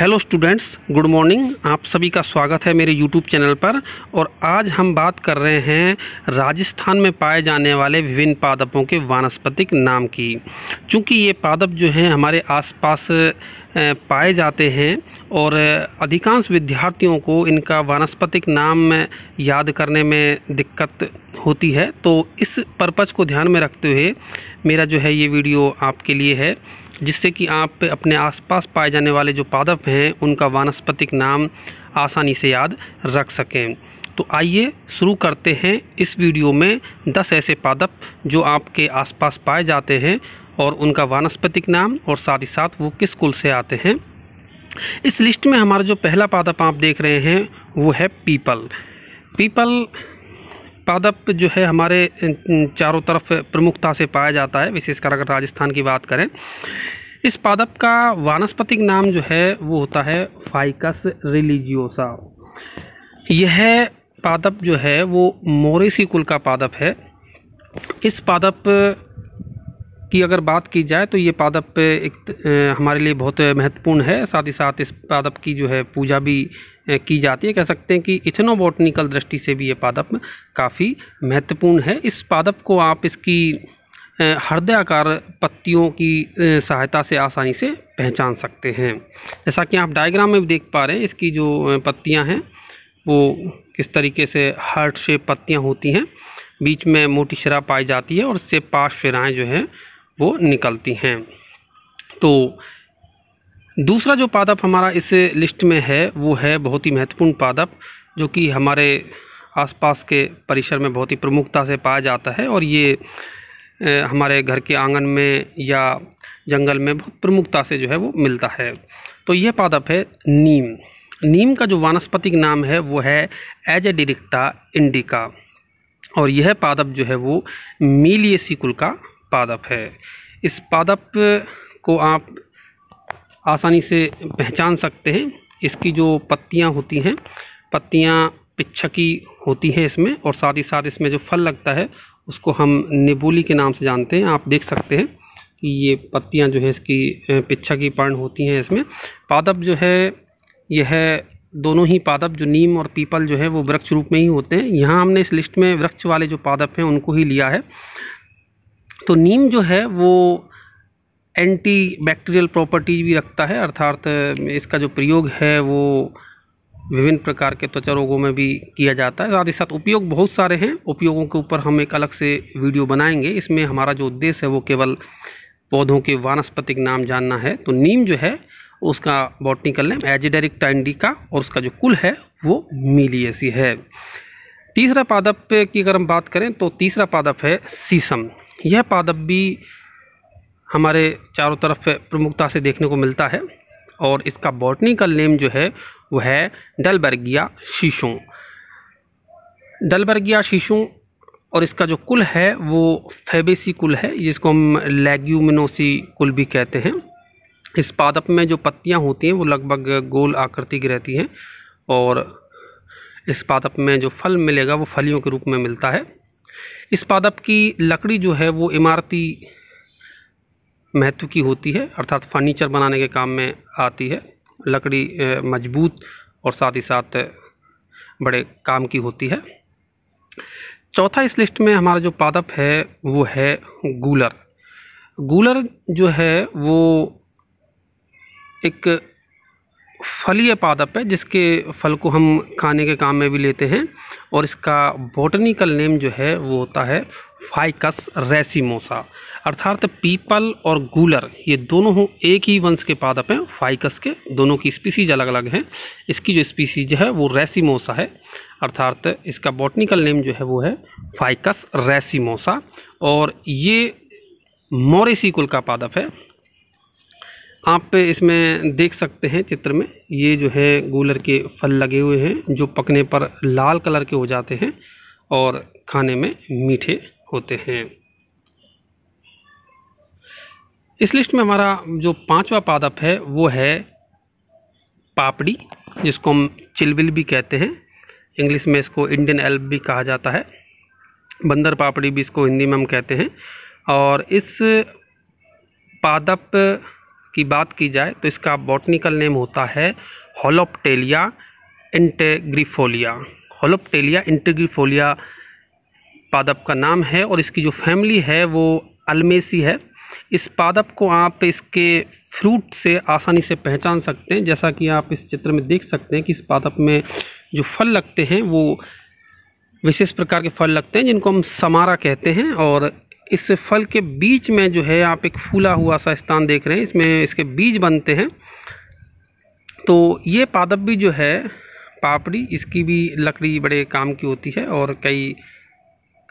hello students good morning आप सभी का स्वागत है मेरे यूट्यूब चैनल पर और आज हम बात कर रहे हैं राजस्थान में पाए जाने वाले विभिन्न पादपों के वानस्पतिक नाम की चूँकि ये पादप जो हैं हमारे आसपास पाए जाते हैं और अधिकांश विद्यार्थियों को इनका वानस्पतिक नाम याद करने में दिक्कत होती है तो इस पर्पज़ को ध्यान में रखते हुए मेरा जो है ये वीडियो आपके लिए है जिससे कि आप अपने आसपास पाए जाने वाले जो पादप हैं उनका वानस्पतिक नाम आसानी से याद रख सकें तो आइए शुरू करते हैं इस वीडियो में 10 ऐसे पादप जो आपके आसपास पाए जाते हैं और उनका वानस्पतिक नाम और साथ ही साथ वो किस कुल से आते हैं इस लिस्ट में हमारा जो पहला पादप आप देख रहे हैं वो है पीपल पीपल पादप जो है हमारे अं, अं, चारों तरफ प्रमुखता से पाया जाता है विशेषकर अगर राजस्थान की बात करें इस पादप का वानस्पतिक नाम जो है वो होता है फाइकस रिलीजियोसा यह पादप जो है वो मोरेसी कुल का पादप है इस पादप की अगर बात की जाए तो ये पादप एक अं, हमारे लिए बहुत महत्वपूर्ण है साथ ही साथ इस पादप की जो है पूजा भी की जाती है कह सकते हैं कि इथनोबोटनिकल दृष्टि से भी ये पादप काफ़ी महत्वपूर्ण है इस पादप को आप इसकी हृदयाकार पत्तियों की सहायता से आसानी से पहचान सकते हैं जैसा कि आप डायग्राम में देख पा रहे हैं इसकी जो पत्तियाँ हैं वो किस तरीके से हर्ट शेप पत्तियाँ होती हैं बीच में मोटी शरा पाई जाती है और इससे पाँच शराएँ जो हैं वो निकलती हैं तो दूसरा जो पादप हमारा इस लिस्ट में है वो है बहुत ही महत्वपूर्ण पादप जो कि हमारे आसपास के परिसर में बहुत ही प्रमुखता से पाया जाता है और ये हमारे घर के आंगन में या जंगल में बहुत प्रमुखता से जो है वो मिलता है तो यह पादप है नीम नीम का जो वानस्पतिक नाम है वो है एज ए डिरिक्टा इंडिका और यह पादप जो है वो मीलिएसी कुल का पादप है इस पादप को आप आसानी से पहचान सकते हैं इसकी जो पत्तियाँ होती हैं पत्तियाँ पिछकी होती हैं इसमें और साथ ही साथ इसमें जो फल लगता है उसको हम निबोली के नाम से जानते हैं आप देख सकते हैं कि ये पत्तियाँ जो है इसकी पिछकी पर्ण होती हैं इसमें पादप जो है यह दोनों ही पादप जो नीम और पीपल जो है वो वृक्ष रूप में ही होते हैं यहाँ हमने इस लिस्ट में वृक्ष वाले जो पादप हैं उनको ही लिया है तो नीम जो है वो एंटी बैक्टीरियल प्रॉपर्टीज भी रखता है अर्थात इसका जो प्रयोग है वो विभिन्न प्रकार के त्वचा रोगों में भी किया जाता है साथ ही साथ उपयोग बहुत सारे हैं उपयोगों के ऊपर हम एक अलग से वीडियो बनाएंगे इसमें हमारा जो उद्देश्य है वो केवल पौधों के वानस्पतिक नाम जानना है तो नीम जो है उसका बॉटनिकल नेम एजिडेरिक्टा इंडिका और उसका जो कुल है वो मिलियसी है तीसरा पादप की अगर हम बात करें तो तीसरा पादप है सीसम यह पादप भी हमारे चारों तरफ प्रमुखता से देखने को मिलता है और इसका बॉटनिकल नेम जो है वह है डलबर्गिया शीशों डलबर्गिया शीशों और इसका जो कुल है वो फेबेसी कुल है जिसको हम लेग्यूमिनोसी कुल भी कहते हैं इस पादप में जो पत्तियां होती हैं वो लगभग गोल आकृति की रहती हैं और इस पादप में जो फल मिलेगा वो फलियों के रूप में मिलता है इस पादप की लकड़ी जो है वो इमारती महत्व की होती है अर्थात फर्नीचर बनाने के काम में आती है लकड़ी मजबूत और साथ ही साथ बड़े काम की होती है चौथा इस लिस्ट में हमारा जो पादप है वो है गूलर गूलर जो है वो एक फलीय पादप है जिसके फल को हम खाने के काम में भी लेते हैं और इसका बॉटनिकल नेम जो है वो होता है फाइकस रेसिमोसा अर्थात पीपल और गूलर ये दोनों एक ही वंश के पादप हैं फाइकस के दोनों की स्पीसीज अलग अलग हैं इसकी जो स्पीसीज है वो रेसिमोसा है अर्थात इसका बॉटनिकल नेम जो है वो है फाइकस रेसिमोसा और ये मोरेसी कुल का पादप है आप इसमें देख सकते हैं चित्र में ये जो है गूलर के फल लगे हुए हैं जो पकने पर लाल कलर के हो जाते हैं और खाने में मीठे होते हैं इस लिस्ट में हमारा जो पांचवा पादप है वो है पापड़ी जिसको हम चिलबिल भी कहते हैं इंग्लिश में इसको इंडियन एल्ब भी कहा जाता है बंदर पापड़ी भी इसको हिंदी में हम कहते हैं और इस पादप की बात की जाए तो इसका बॉटनिकल नेम होता है होलोपटेलिया इंटेग्रीफोलिया होलोपटेलिया इंटेग्रीफोलिया पादप का नाम है और इसकी जो फैमिली है वो अलमेसी है इस पादप को आप इसके फ्रूट से आसानी से पहचान सकते हैं जैसा कि आप इस चित्र में देख सकते हैं कि इस पादप में जो फल लगते हैं वो विशेष प्रकार के फल लगते हैं जिनको हम समारा कहते हैं और इस फल के बीच में जो है आप एक फूला हुआ सा स्थान देख रहे हैं इसमें इसके बीज बनते हैं तो ये पादप भी जो है पापड़ी इसकी भी लकड़ी बड़े काम की होती है और कई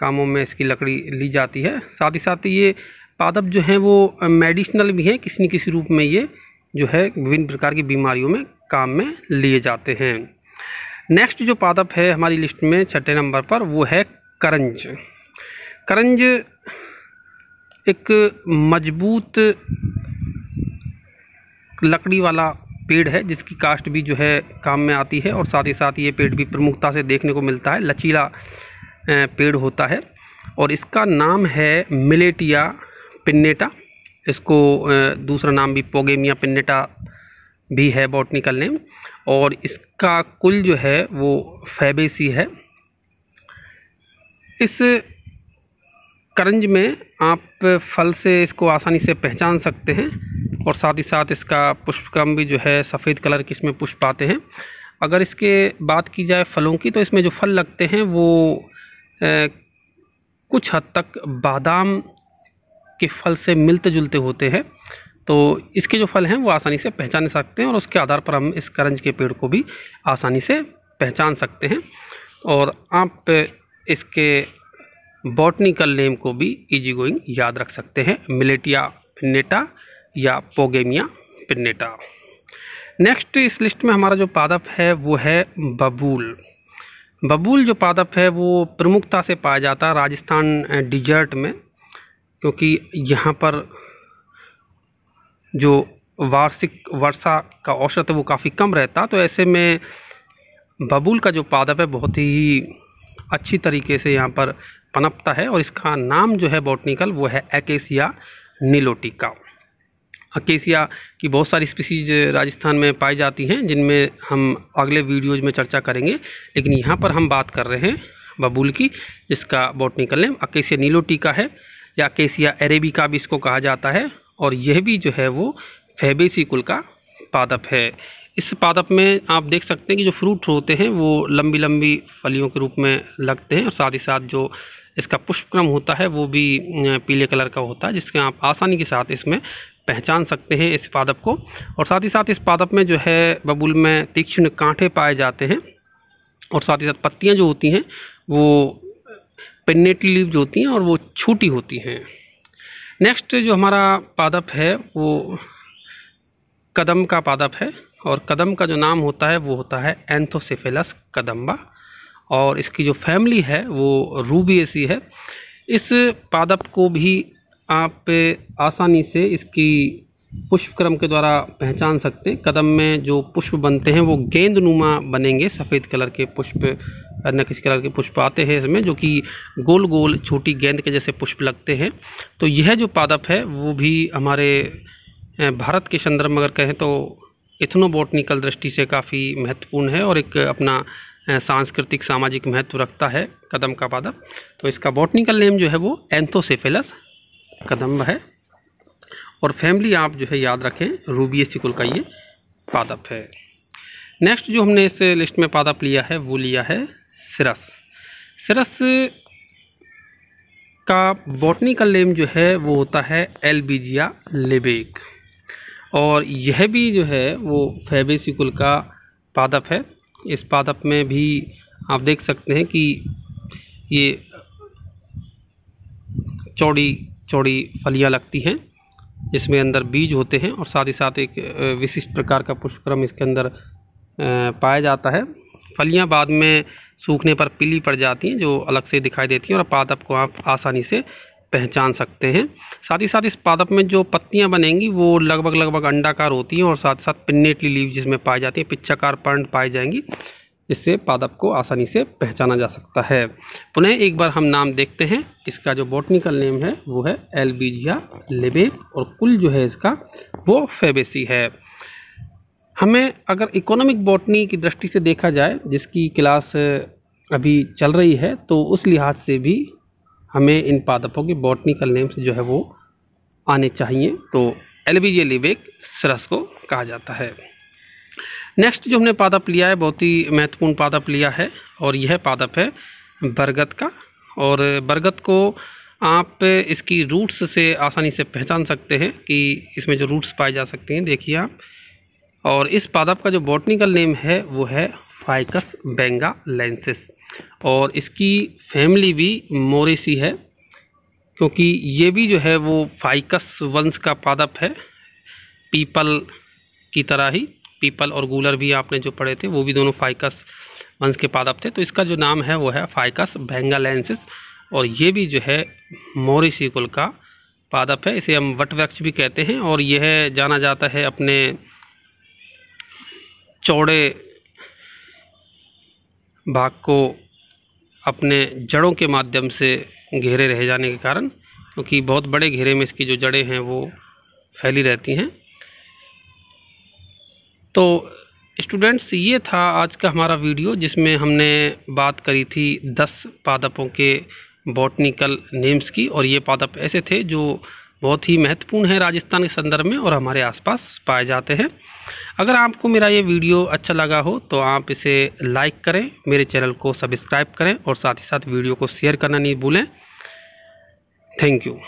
कामों में इसकी लकड़ी ली जाती है साथ ही साथ ये पादप जो हैं वो मेडिसिनल भी हैं किसी न किसी रूप में ये जो है विभिन्न प्रकार की बीमारियों में काम में लिए जाते हैं नेक्स्ट जो पादप है हमारी लिस्ट में छठे नंबर पर वो है करंज करंज एक मजबूत लकड़ी वाला पेड़ है जिसकी कास्ट भी जो है काम में आती है और साथ ही साथ ये पेड़ भी प्रमुखता से देखने को मिलता है लचीला पेड़ होता है और इसका नाम है मिलेटिया पिन्नेटा इसको दूसरा नाम भी पोगेमिया पिन्नेटा भी है बॉटनिकल नेम और इसका कुल जो है वो फैबेसी है इस करंज में आप फल से इसको आसानी से पहचान सकते हैं और साथ ही साथ इसका पुष्पक्रम भी जो है सफ़ेद कलर के इसमें पुष्प आते हैं अगर इसके बात की जाए फलों की तो इसमें जो फल लगते हैं वो कुछ हद तक बादाम के फल से मिलते जुलते होते हैं तो इसके जो फल हैं वो आसानी से पहचान सकते हैं और उसके आधार पर हम इस करंज के पेड़ को भी आसानी से पहचान सकते हैं और आप इसके बॉटनिकल नेम को भी इजी गोइंग याद रख सकते हैं मिलेटिया पिन्नेटा या पोगेमिया पिन्नेटा नेक्स्ट इस लिस्ट में हमारा जो पादप है वो है बबूल बबूल जो पादप है वो प्रमुखता से पाया जाता है राजस्थान डिजर्ट में क्योंकि यहाँ पर जो वार्षिक वर्षा का औसत वो काफ़ी कम रहता तो ऐसे में बबूल का जो पादप है बहुत ही अच्छी तरीके से यहाँ पर पनपता है और इसका नाम जो है बॉटनिकल वो है एकेसिया नीलोटिका अकेसिया की बहुत सारी स्पीसीज राजस्थान में पाई जाती हैं जिनमें हम अगले वीडियोज़ में चर्चा करेंगे लेकिन यहाँ पर हम बात कर रहे हैं बबूल की जिसका बॉटनिकल नेम अकेसिया टीका है या अकेसिया एरेबिका भी इसको कहा जाता है और यह भी जो है वो फेबेसी कुल का पादप है इस पादप में आप देख सकते हैं कि जो फ्रूट होते हैं वो लंबी लंबी फलियों के रूप में लगते हैं और साथ ही साथ जो इसका पुष्पक्रम होता है वो भी पीले कलर का होता है जिसके आप आसानी के साथ इसमें पहचान सकते हैं इस पादप को और साथ ही साथ इस पादप में जो है बबुल में तीक्ष्ण कांटे पाए जाते हैं और साथ ही साथ पत्तियाँ जो होती हैं वो पेनेटली लीव जो होती हैं और वो छोटी होती हैं नेक्स्ट जो हमारा पादप है वो कदम का पादप है और कदम का जो नाम होता है वो होता है एंथोसिफेलस कदम्बा और इसकी जो फैमिली है वो रूबी है इस पादप को भी आप आसानी से इसकी पुष्प क्रम के द्वारा पहचान सकते हैं कदम में जो पुष्प बनते हैं वो गेंद नुमा बनेंगे सफ़ेद कलर के पुष्प न किसी कलर के पुष्प आते हैं इसमें जो कि गोल गोल छोटी गेंद के जैसे पुष्प लगते हैं तो यह जो पादप है वो भी हमारे भारत के संदर्भ में अगर कहें तो इथनोबोटनिकल दृष्टि से काफ़ी महत्वपूर्ण है और एक अपना सांस्कृतिक सामाजिक महत्व रखता है कदम का पादप तो इसका बॉटनिकल नेम जो है वो एंथोसेफेलस कदम्ब है और फैमिली आप जो है याद रखें रूबी सिकुल का ये पादप है नेक्स्ट जो हमने इस लिस्ट में पादप लिया है वो लिया है सिरस सिरस का बॉटनिकल नेम जो है वो होता है एलबीजिया लेबेक और यह भी जो है वो फेबेसिकुल का पादप है इस पादप में भी आप देख सकते हैं कि ये चौड़ी चौड़ी फलियाँ लगती हैं जिसमें अंदर बीज होते हैं और साथ ही साथ एक विशिष्ट प्रकार का पुष्पक्रम इसके अंदर पाया जाता है फलियाँ बाद में सूखने पर पीली पड़ जाती हैं जो अलग से दिखाई देती हैं और पादप को आप आसानी से पहचान सकते हैं साथ ही साथ इस पादप में जो पत्तियाँ बनेंगी वो लगभग लगभग अंडाकार होती हैं और साथ साथ पिन्नेटली लीव जिसमें पाई जाती है पिच्चाकार पर्ण पाए जाएंगी इससे पादप को आसानी से पहचाना जा सकता है पुनः एक बार हम नाम देखते हैं इसका जो बॉटनिकल नेम है वो है एल्बीजिया लेबेब और कुल जो है इसका वो फेबेसी है हमें अगर इकोनॉमिक बॉटनी की दृष्टि से देखा जाए जिसकी क्लास अभी चल रही है तो उस लिहाज से भी हमें इन पादपों के बॉटनिकल नेम्स जो है वो आने चाहिए तो एलबीजे लिबेक सरस को कहा जाता है नेक्स्ट जो हमने पादप लिया है बहुत ही महत्वपूर्ण पादप लिया है और यह पादप है बरगद का और बरगद को आप इसकी रूट्स से आसानी से पहचान सकते हैं कि इसमें जो रूट्स पाए जा सकते हैं देखिए आप और इस पादप का जो बॉटनिकल नेम है वो है फाइकस बेंगा लेंसेस और इसकी फैमिली भी मोरेसी है क्योंकि ये भी जो है वो फाइकस वंश का पादप है पीपल की तरह ही पीपल और गूलर भी आपने जो पढ़े थे वो भी दोनों फाइकस वंश के पादप थे तो इसका जो नाम है वो है फाइकस बेंगालेंसिस और ये भी जो है मोरिशी कुल का पादप है इसे हम वटवृक्ष भी कहते हैं और यह जाना जाता है अपने चौड़े भाग को अपने जड़ों के माध्यम से घेरे रह जाने के कारण क्योंकि बहुत बड़े घेरे में इसकी जो जड़ें हैं वो फैली रहती हैं तो स्टूडेंट्स ये था आज का हमारा वीडियो जिसमें हमने बात करी थी दस पादपों के बॉटनिकल नेम्स की और ये पादप ऐसे थे जो बहुत ही महत्वपूर्ण है राजस्थान के संदर्भ में और हमारे आसपास पाए जाते हैं अगर आपको मेरा ये वीडियो अच्छा लगा हो तो आप इसे लाइक करें मेरे चैनल को सब्सक्राइब करें और साथ ही साथ वीडियो को शेयर करना नहीं भूलें थैंक यू